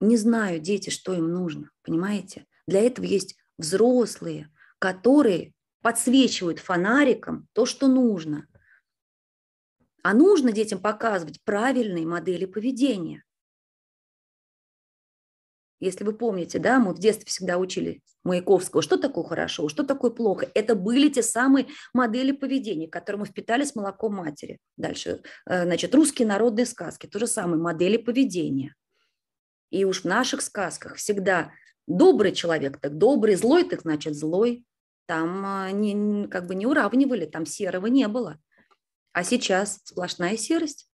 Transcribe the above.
Не знаю, дети, что им нужно, понимаете? Для этого есть взрослые, которые подсвечивают фонариком то, что нужно. А нужно детям показывать правильные модели поведения. Если вы помните, да, мы в детстве всегда учили Маяковского, что такое хорошо, что такое плохо. Это были те самые модели поведения, которые мы впитали с молоком матери. Дальше, э, значит, русские народные сказки, то же самое, модели поведения. И уж в наших сказках всегда добрый человек так добрый, злой так значит злой. Там а, не, как бы не уравнивали, там серого не было. А сейчас сплошная серость.